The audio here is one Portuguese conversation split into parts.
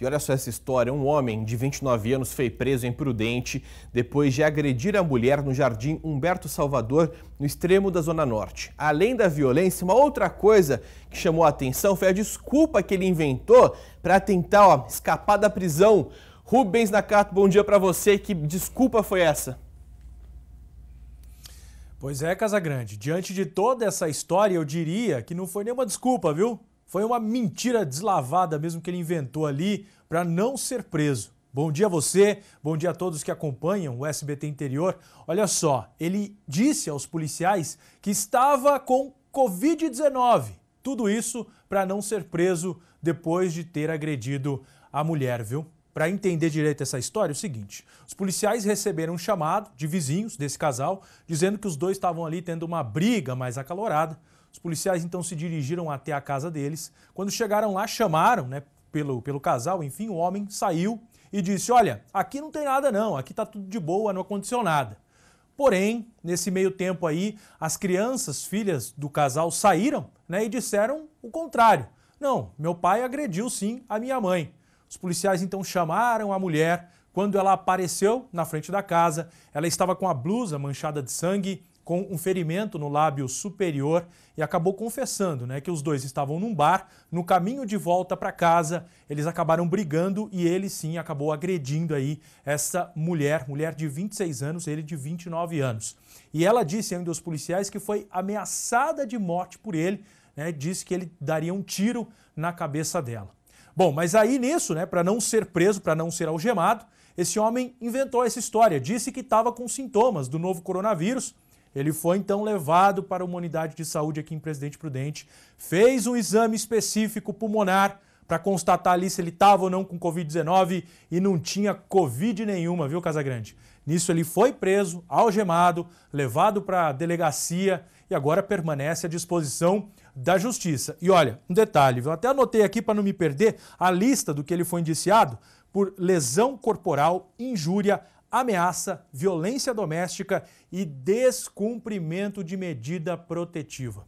E olha só essa história: um homem de 29 anos foi preso em Prudente depois de agredir a mulher no jardim Humberto Salvador, no extremo da Zona Norte. Além da violência, uma outra coisa que chamou a atenção foi a desculpa que ele inventou para tentar ó, escapar da prisão. Rubens Nakato, bom dia para você. Que desculpa foi essa? Pois é, Casagrande. Diante de toda essa história, eu diria que não foi nenhuma desculpa, viu? Foi uma mentira deslavada mesmo que ele inventou ali para não ser preso. Bom dia a você, bom dia a todos que acompanham o SBT Interior. Olha só, ele disse aos policiais que estava com Covid-19. Tudo isso para não ser preso depois de ter agredido a mulher, viu? Para entender direito essa história, é o seguinte: os policiais receberam um chamado de vizinhos desse casal dizendo que os dois estavam ali tendo uma briga mais acalorada. Os policiais então se dirigiram até a casa deles. Quando chegaram lá, chamaram, né, pelo, pelo casal, enfim, o homem saiu e disse: Olha, aqui não tem nada não, aqui tá tudo de boa, não aconteceu nada. Porém, nesse meio tempo aí, as crianças, filhas do casal, saíram né, e disseram o contrário. Não, meu pai agrediu sim a minha mãe. Os policiais então chamaram a mulher. Quando ela apareceu na frente da casa, ela estava com a blusa manchada de sangue, com um ferimento no lábio superior e acabou confessando né, que os dois estavam num bar. No caminho de volta para casa, eles acabaram brigando e ele sim acabou agredindo aí essa mulher, mulher de 26 anos, ele de 29 anos. E ela disse ainda aos policiais que foi ameaçada de morte por ele, né, disse que ele daria um tiro na cabeça dela. Bom, mas aí nisso, né, para não ser preso, para não ser algemado, esse homem inventou essa história, disse que estava com sintomas do novo coronavírus ele foi então levado para uma unidade de saúde aqui em Presidente Prudente, fez um exame específico pulmonar para constatar ali se ele estava ou não com Covid-19 e não tinha Covid nenhuma, viu, Casagrande? Nisso ele foi preso, algemado, levado para a delegacia e agora permanece à disposição da justiça. E olha, um detalhe, eu até anotei aqui para não me perder a lista do que ele foi indiciado por lesão corporal, injúria, ameaça, violência doméstica e descumprimento de medida protetiva.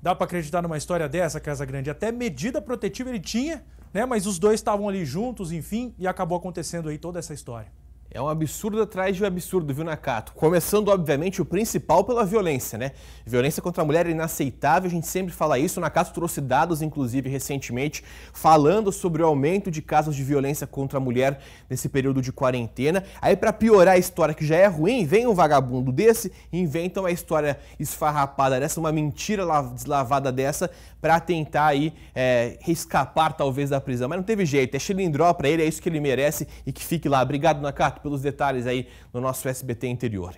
Dá para acreditar numa história dessa, Casa Grande? Até medida protetiva ele tinha, né? Mas os dois estavam ali juntos, enfim, e acabou acontecendo aí toda essa história. É um absurdo atrás de um absurdo, viu, Nakato? Começando, obviamente, o principal pela violência, né? Violência contra a mulher é inaceitável, a gente sempre fala isso. O Nakato trouxe dados, inclusive, recentemente, falando sobre o aumento de casos de violência contra a mulher nesse período de quarentena. Aí, para piorar a história, que já é ruim, vem um vagabundo desse e inventa uma história esfarrapada dessa, uma mentira deslavada dessa, para tentar aí é, escapar, talvez, da prisão. Mas não teve jeito, é xilindró para ele, é isso que ele merece e que fique lá. Obrigado, Nakato pelos detalhes aí no nosso SBT interior.